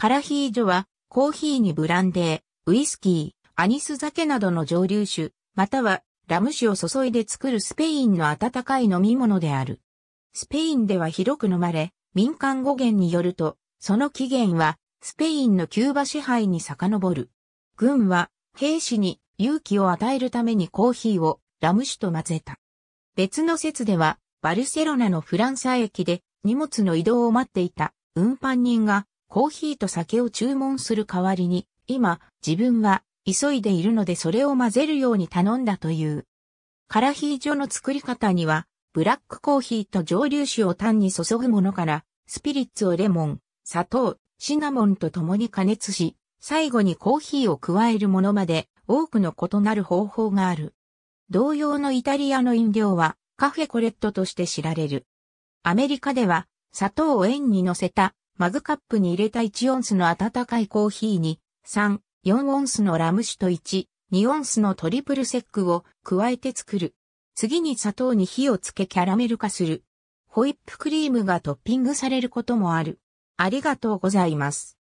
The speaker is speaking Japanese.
カラヒージョは、コーヒーにブランデー、ウイスキー、アニス酒などの蒸留酒、またはラム酒を注いで作るスペインの温かい飲み物である。スペインでは広く飲まれ、民間語源によると、その起源は、スペインのキューバ支配に遡る。軍は、兵士に勇気を与えるためにコーヒーをラム酒と混ぜた。別の説では、バルセロナのフランサ駅で荷物の移動を待っていた運搬人がコーヒーと酒を注文する代わりに、今、自分は急いでいるのでそれを混ぜるように頼んだという。カラヒージョの作り方には、ブラックコーヒーと蒸留酒を単に注ぐものから、スピリッツをレモン、砂糖、シナモンと共に加熱し、最後にコーヒーを加えるものまで多くの異なる方法がある。同様のイタリアの飲料はカフェコレットとして知られる。アメリカでは砂糖を円に乗せたマグカップに入れた1オンスの温かいコーヒーに、3、4オンスのラム酒と1、2オンスのトリプルセックを加えて作る。次に砂糖に火をつけキャラメル化する。ホイップクリームがトッピングされることもある。ありがとうございます。